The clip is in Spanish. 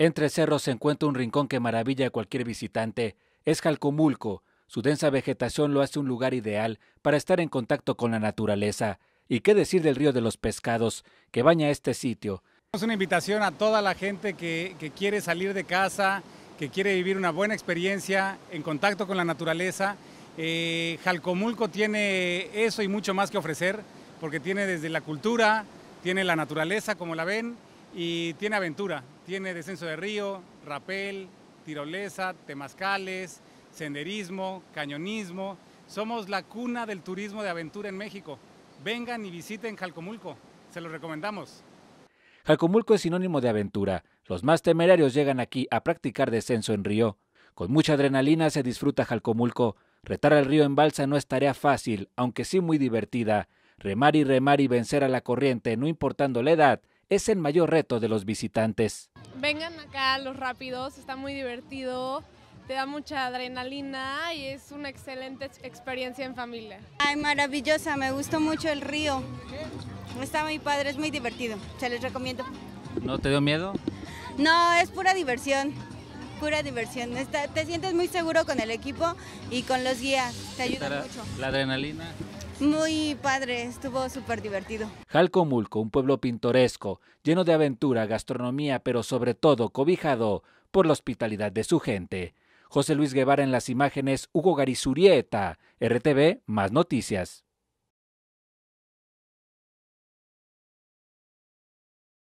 Entre cerros se encuentra un rincón que maravilla a cualquier visitante. Es Jalcomulco. Su densa vegetación lo hace un lugar ideal para estar en contacto con la naturaleza. ¿Y qué decir del río de los pescados que baña este sitio? Es una invitación a toda la gente que, quiere salir de casa, que quiere vivir una buena experiencia en contacto con la naturaleza. Eh, Jalcomulco tiene eso y mucho más que ofrecer, porque tiene desde la cultura, tiene la naturaleza como la ven y tiene aventura. Tiene descenso de río, rapel, tirolesa, temazcales, senderismo, cañonismo. Somos la cuna del turismo de aventura en México. Vengan y visiten Jalcomulco. Se los recomendamos. Jalcomulco es sinónimo de aventura. Los más temerarios llegan aquí a practicar descenso en río. Con mucha adrenalina se disfruta Jalcomulco. Retar al río en balsa no es tarea fácil, aunque sí muy divertida. Remar y remar y vencer a la corriente, no importando la edad, es el mayor reto de los visitantes vengan acá los rápidos, está muy divertido, te da mucha adrenalina y es una excelente experiencia en familia. Ay, maravillosa, me gustó mucho el río. Está muy padre, es muy divertido, se les recomiendo. ¿No te dio miedo? No, es pura diversión, pura diversión. te sientes muy seguro con el equipo y con los guías, te ayuda mucho. ¿La adrenalina? Muy padre, estuvo súper divertido. Jalcomulco, un pueblo pintoresco, lleno de aventura, gastronomía, pero sobre todo cobijado por la hospitalidad de su gente. José Luis Guevara en las imágenes, Hugo Garizurieta, RTV, más noticias.